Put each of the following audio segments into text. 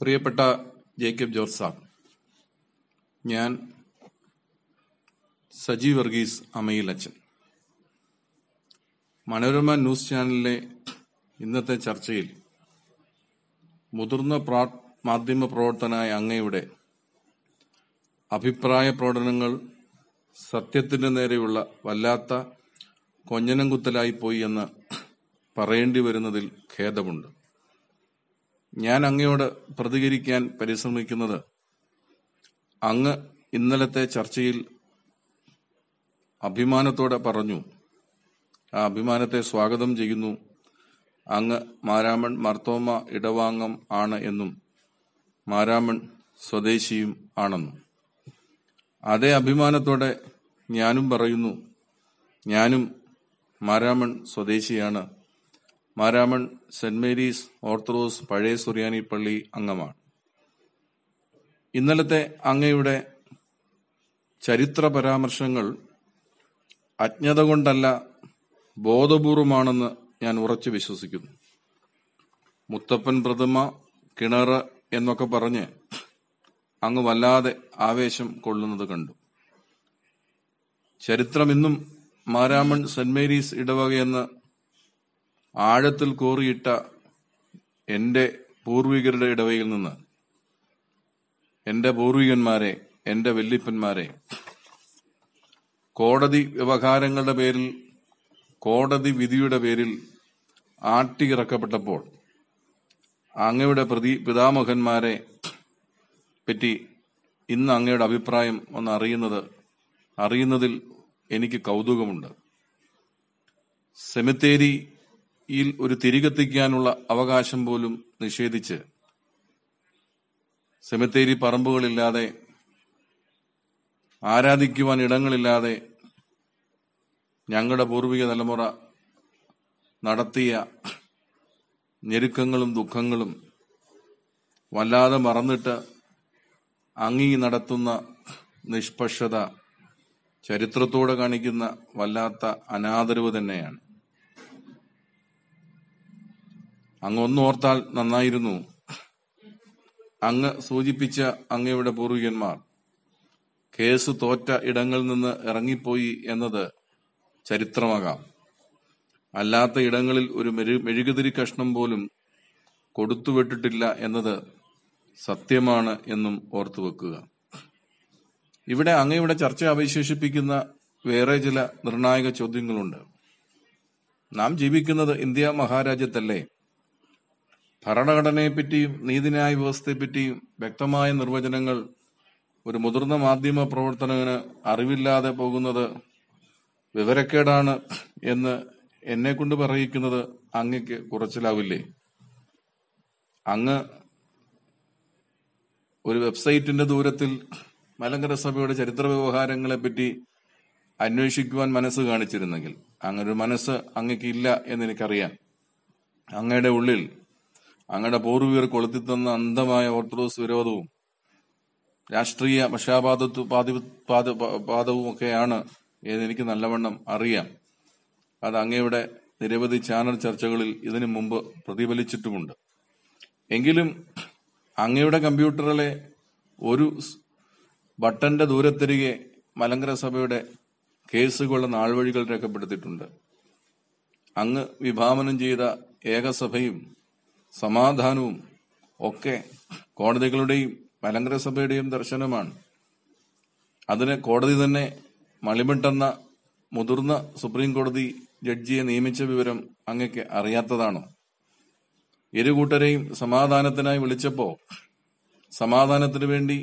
പ്രിയപ്പെട്ട Jacob George ഞാൻ സജീവ് വർഗീസ് അമ്മയിൽ അച്ഛൻ മനോരമ ന്യൂസ് ചാനലിലെ ഇന്നത്തെ ചർച്ചയിൽ മുതിർന്ന മാധ്യമ പ്രവർത്തനായ അങ്ങയുടെ അഭിപ്രായ പ്രകടനങ്ങൾ സത്യത്തിന്റെ നേരെയുള്ള വല്ലാത്ത കൊഞ്ഞനം കുത്തലായി പോയി എന്ന് പറയേണ്ടി വരുന്നതിൽ ഖേദമുണ്ട് ഞാൻ അങ്ങയോട് പ്രതികരിക്കാൻ പരിശ്രമിക്കുന്നത് അങ്ങ് ഇന്നലത്തെ ചർച്ചയിൽ അഭിമാനത്തോടെ പറഞ്ഞു ആ അഭിമാനത്തെ സ്വാഗതം ചെയ്യുന്നു അങ്ങ് മാരാമൺ മർത്തോമ ഇടവാങ്ങം ആണ് എന്നും മാരാമൺ സ്വദേശിയും ആണെന്നും അതേ അഭിമാനത്തോടെ ഞാനും പറയുന്നു ഞാനും മാരാമൺ സ്വദേശിയാണ് മാരാമൺ സെന്റ് മേരീസ് ഓർത്തഡോക്സ് പഴയ സുറിയാനി പള്ളി അംഗമാണ് ഇന്നലത്തെ അങ്ങയുടെ ചരിത്ര പരാമർശങ്ങൾ അജ്ഞത കൊണ്ടല്ല ബോധപൂർവമാണെന്ന് ഞാൻ ഉറച്ചു വിശ്വസിക്കുന്നു മുത്തപ്പൻ പ്രതിമ കിണർ എന്നൊക്കെ പറഞ്ഞ് അങ്ങ് വല്ലാതെ ആവേശം കൊള്ളുന്നത് കണ്ടു ചരിത്രം ഇന്നും മാരാമൺ സെന്റ് മേരീസ് ഇടവകയെന്ന് ആഴത്തിൽ കോറിയിട്ട എൻ്റെ പൂർവികരുടെ ഇടവയിൽ നിന്ന് എൻ്റെ പൂർവികന്മാരെ എൻ്റെ വെല്ലിപ്പന്മാരെ കോടതി വ്യവഹാരങ്ങളുടെ പേരിൽ കോടതി വിധിയുടെ പേരിൽ ആട്ടിയിറക്കപ്പെട്ടപ്പോൾ അങ്ങയുടെ പ്രതി പിതാമഹന്മാരെ പറ്റി ഇന്ന് അങ്ങയുടെ അഭിപ്രായം ഒന്ന് അറിയുന്നത് അറിയുന്നതിൽ എനിക്ക് കൗതുകമുണ്ട് സെമിത്തേരി ഈ ഒരു തിരികെത്തിക്കാനുള്ള അവകാശം പോലും നിഷേധിച്ച് സെമിത്തേരി പറമ്പുകളില്ലാതെ ആരാധിക്കുവാൻ ഇടങ്ങളില്ലാതെ ഞങ്ങളുടെ പൂർവിക തലമുറ നടത്തിയ ഞെരുക്കങ്ങളും ദുഃഖങ്ങളും വല്ലാതെ മറന്നിട്ട് അങ്ങീ നടത്തുന്ന നിഷ്പക്ഷത ചരിത്രത്തോട് കാണിക്കുന്ന വല്ലാത്ത അനാദരവ് തന്നെയാണ് അങ്ങ് ഒന്നോർത്താൽ നന്നായിരുന്നു അങ്ങ് സൂചിപ്പിച്ച അങ്ങയുടെ പൂർവികന്മാർ കേസ് തോറ്റ ഇടങ്ങളിൽ നിന്ന് ഇറങ്ങിപ്പോയി എന്നത് ചരിത്രമാകാം അല്ലാത്ത ഇടങ്ങളിൽ ഒരു മെഴുകുതിരി കഷ്ണം പോലും കൊടുത്തുവിട്ടിട്ടില്ല എന്നത് സത്യമാണ് എന്നും ഓർത്തു വെക്കുക ഇവിടെ അങ്ങയുടെ ചർച്ച അവശേഷിപ്പിക്കുന്ന വേറെ ചില നിർണായക ചോദ്യങ്ങളുണ്ട് നാം ജീവിക്കുന്നത് ഇന്ത്യ മഹാരാജ്യത്തല്ലേ ഭരണഘടനയെപ്പറ്റിയും നീതിന്യായ വ്യവസ്ഥയെപ്പറ്റിയും വ്യക്തമായ നിർവചനങ്ങൾ ഒരു മുതിർന്ന മാധ്യമ പ്രവർത്തകന് അറിവില്ലാതെ പോകുന്നത് വിവരക്കേടാണ് എന്ന് എന്നെ കൊണ്ട് പറയിക്കുന്നത് അങ്ങക്ക് കുറച്ചിലാവില്ലേ അങ്ങ് ഒരു വെബ്സൈറ്റിന്റെ ദൂരത്തിൽ മലങ്കര സഭയുടെ ചരിത്ര വ്യവഹാരങ്ങളെപ്പറ്റി അന്വേഷിക്കുവാൻ മനസ്സ് കാണിച്ചിരുന്നെങ്കിൽ അങ്ങനൊരു മനസ്സ് അങ്ങക്കില്ല എന്ന് എനിക്കറിയാം അങ്ങയുടെ ഉള്ളിൽ പൂർവീകർ കൊളുത്തി കൊളുത്തിത്തന്ന അന്ധമായ ഓർത്തഡോക്സ് വിരോധവും രാഷ്ട്രീയ പക്ഷാപാതത്വ പാദവും ഒക്കെയാണ് എനിക്ക് നല്ലവണ്ണം അറിയാം അത് അങ്ങയുടെ നിരവധി ചാനൽ ചർച്ചകളിൽ ഇതിനു മുമ്പ് പ്രതിഫലിച്ചിട്ടുമുണ്ട് എങ്കിലും അങ്ങയുടെ കമ്പ്യൂട്ടറിലെ ഒരു ബട്ടന്റെ ദൂരത്തിരികെ മലങ്കര സഭയുടെ കേസുകളുടെ നാൾവഴികൾ രേഖപ്പെടുത്തിയിട്ടുണ്ട് അങ്ങ് വിഭാവനം ചെയ്ത ഏകസഭയും സമാധാനവും ഒക്കെ കോടതികളുടെയും മലങ്കരസഭയുടെയും ദർശനമാണ് അതിന് കോടതി തന്നെ മളിമിട്ടെന്ന മുതിർന്ന സുപ്രീം കോടതി ജഡ്ജിയെ നിയമിച്ച വിവരം അങ്ങക്ക് അറിയാത്തതാണോ ഇരു കൂട്ടരെയും സമാധാനത്തിനായി വിളിച്ചപ്പോ സമാധാനത്തിനു വേണ്ടി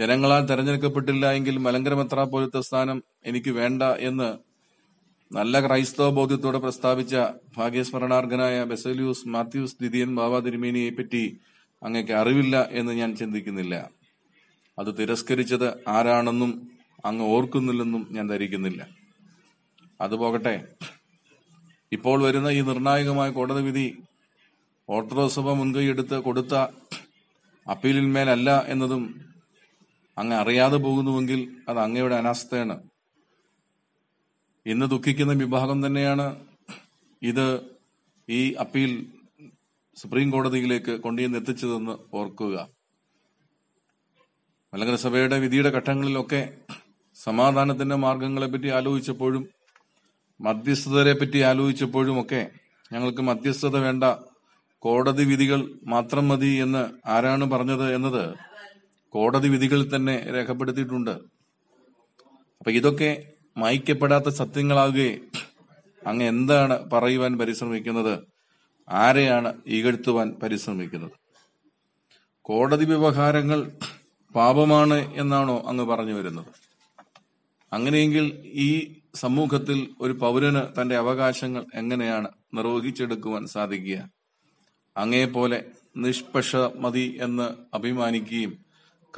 ജനങ്ങളാൽ തെരഞ്ഞെടുക്കപ്പെട്ടില്ല എങ്കിൽ മലങ്കര മെത്രാ പോലത്തെ സ്ഥാനം എനിക്ക് വേണ്ട എന്ന് നല്ല ക്രൈസ്തവ ബോധ്യത്തോടെ പ്രസ്താവിച്ച ഭാഗ്യസ്മരണാർഹനായ ബെസലിയൂസ് മാത്യൂസ് ദിദിയൻ ബാബ പറ്റി അങ്ങക്ക് അറിവില്ല എന്ന് ഞാൻ ചിന്തിക്കുന്നില്ല അത് തിരസ്കരിച്ചത് ആരാണെന്നും അങ്ങ് ഓർക്കുന്നില്ലെന്നും ഞാൻ ധരിക്കുന്നില്ല അത് പോകട്ടെ ഇപ്പോൾ വരുന്ന ഈ നിർണായകമായ കോടതി വിധി ഓർത്തഡോക്സ് സഭ എടുത്ത് കൊടുത്ത അപ്പീലിന്മേലല്ല എന്നതും അങ്ങ് അറിയാതെ പോകുന്നുവെങ്കിൽ അത് അങ്ങയുടെ അനാസ്ഥയാണ് ഇന്ന് ദുഃഖിക്കുന്ന വിഭാഗം തന്നെയാണ് ഇത് ഈ അപ്പീൽ സുപ്രീം കോടതിയിലേക്ക് കൊണ്ടുചെന്ന് എത്തിച്ചതെന്ന് ഓർക്കുക മലകരസഭയുടെ വിധിയുടെ ഘട്ടങ്ങളിലൊക്കെ സമാധാനത്തിന്റെ പറ്റി ആലോചിച്ചപ്പോഴും മധ്യസ്ഥതരെ പറ്റി ഒക്കെ ഞങ്ങൾക്ക് മധ്യസ്ഥത വേണ്ട കോടതി വിധികൾ മാത്രം മതി എന്ന് ആരാണ് പറഞ്ഞത് എന്നത് കോടതി വിധികൾ തന്നെ രേഖപ്പെടുത്തിയിട്ടുണ്ട് അപ്പൊ ഇതൊക്കെ മായ്ക്കപ്പെടാത്ത സത്യങ്ങളാകെ അങ്ങ് എന്താണ് പറയുവാൻ പരിശ്രമിക്കുന്നത് ആരെയാണ് ഇകഴ്ത്തുവാൻ പരിശ്രമിക്കുന്നത് കോടതി വ്യവഹാരങ്ങൾ പാപമാണ് എന്നാണോ അങ്ങ് പറഞ്ഞു വരുന്നത് അങ്ങനെയെങ്കിൽ ഈ സമൂഹത്തിൽ ഒരു പൗരന് തന്റെ അവകാശങ്ങൾ എങ്ങനെയാണ് നിർവഹിച്ചെടുക്കുവാൻ സാധിക്കുക അങ്ങേപോലെ നിഷ്പക്ഷമതി എന്ന് അഭിമാനിക്കുകയും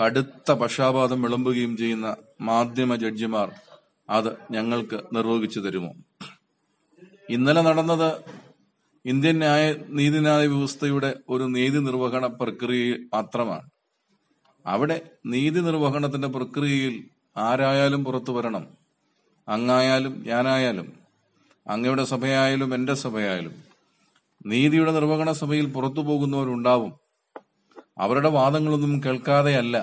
കടുത്ത പക്ഷാപാതം വിളമ്പുകയും ചെയ്യുന്ന മാധ്യമ ജഡ്ജിമാർ അത് ഞങ്ങൾക്ക് നിർവഹിച്ചു തരുമോ ഇന്നലെ നടന്നത് ഇന്ത്യൻ ന്യായ നീതിന്യായ വ്യവസ്ഥയുടെ ഒരു നീതി നിർവഹണ പ്രക്രിയ മാത്രമാണ് അവിടെ നീതി നിർവഹണത്തിന്റെ പ്രക്രിയയിൽ ആരായാലും പുറത്തു വരണം അങ്ങായാലും ഞാനായാലും അങ്ങയുടെ സഭയായാലും എന്റെ സഭയായാലും നീതിയുടെ നിർവഹണ സഭയിൽ പുറത്തു പോകുന്നവരുണ്ടാവും അവരുടെ വാദങ്ങളൊന്നും കേൾക്കാതെയല്ല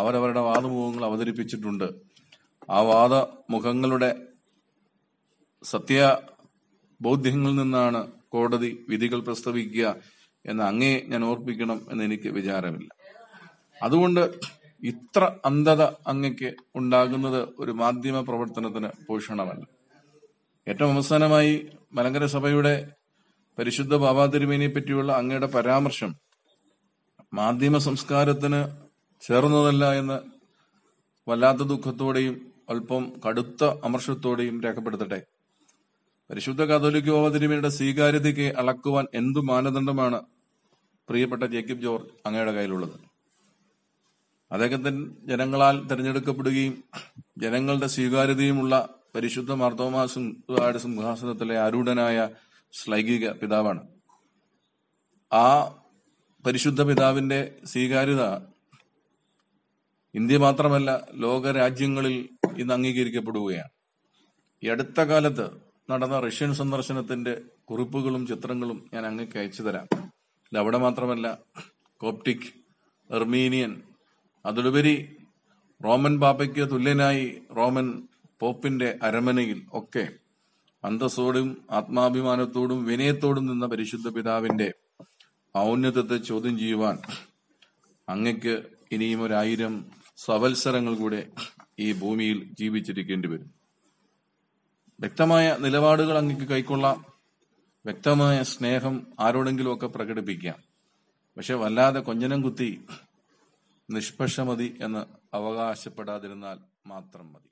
അവരവരുടെ വാദമുഖങ്ങൾ അവതരിപ്പിച്ചിട്ടുണ്ട് ആ വാദമുഖങ്ങളുടെ ബൗദ്ധ്യങ്ങളിൽ നിന്നാണ് കോടതി വിധികൾ പ്രസ്താവിക്കുക എന്ന് അങ്ങേ ഞാൻ ഓർപ്പിക്കണം എന്ന് എനിക്ക് വിചാരമില്ല അതുകൊണ്ട് ഇത്ര അന്ധത അങ്ങക്ക് ഉണ്ടാകുന്നത് ഒരു മാധ്യമ പ്രവർത്തനത്തിന് പോഷണമല്ല ഏറ്റവും അവസാനമായി മലങ്കര സഭയുടെ പരിശുദ്ധ ബാബാതിരുമേനിയെ പറ്റിയുള്ള അങ്ങയുടെ പരാമർശം മാധ്യമ സംസ്കാരത്തിന് ചേർന്നതല്ല എന്ന് വല്ലാത്ത ദുഃഖത്തോടെയും അല്പം കടുത്ത അമർഷത്തോടെയും രേഖപ്പെടുത്തട്ടെ പരിശുദ്ധ കാതോലിക് തിരുമേനിയുടെ സ്വീകാര്യതയ്ക്ക് അളക്കുവാൻ എന്തു മാനദണ്ഡമാണ് പ്രിയപ്പെട്ട ജേക്കബ് ജോർജ് അങ്ങയുടെ കയ്യിലുള്ളത് അദ്ദേഹത്തിൻ ജനങ്ങളാൽ തെരഞ്ഞെടുക്കപ്പെടുകയും ജനങ്ങളുടെ സ്വീകാര്യതയുമുള്ള പരിശുദ്ധ മാർത്തോമാ സിംഹാസനത്തിലെ ആരൂഢനായ ശ്ലൈകിക പിതാവാണ് ആ പരിശുദ്ധ പിതാവിന്റെ സ്വീകാര്യത ഇന്ത്യ മാത്രമല്ല ലോക രാജ്യങ്ങളിൽ ഇന്ന് അംഗീകരിക്കപ്പെടുകയാണ് ഈ അടുത്ത കാലത്ത് നടന്ന റഷ്യൻ സന്ദർശനത്തിന്റെ കുറിപ്പുകളും ചിത്രങ്ങളും ഞാൻ അങ്ങേക്ക് അയച്ചു തരാം ഇത് അവിടെ മാത്രമല്ല കോപ്റ്റിക് എർമീനിയൻ അതിലുപരി റോമൻ പാപ്പയ്ക്ക് തുല്യനായി റോമൻ പോപ്പിന്റെ അരമനയിൽ ഒക്കെ അന്തസ്സോടും ആത്മാഭിമാനത്തോടും വിനയത്തോടും നിന്ന പരിശുദ്ധ പിതാവിന്റെ ഔന്നത്യത്തെ ചോദ്യം ചെയ്യുവാൻ അങ്ങക്ക് ഇനിയും ഒരായിരം സവത്സരങ്ങൾ കൂടെ ഈ ഭൂമിയിൽ ജീവിച്ചിരിക്കേണ്ടി വരും വ്യക്തമായ നിലപാടുകൾ അങ്ങക്ക് കൈക്കൊള്ളാം വ്യക്തമായ സ്നേഹം ഒക്കെ പ്രകടിപ്പിക്കാം പക്ഷെ വല്ലാതെ കൊഞ്ഞനം കുത്തി നിഷ്പക്ഷമതി എന്ന് അവകാശപ്പെടാതിരുന്നാൽ മാത്രം മതി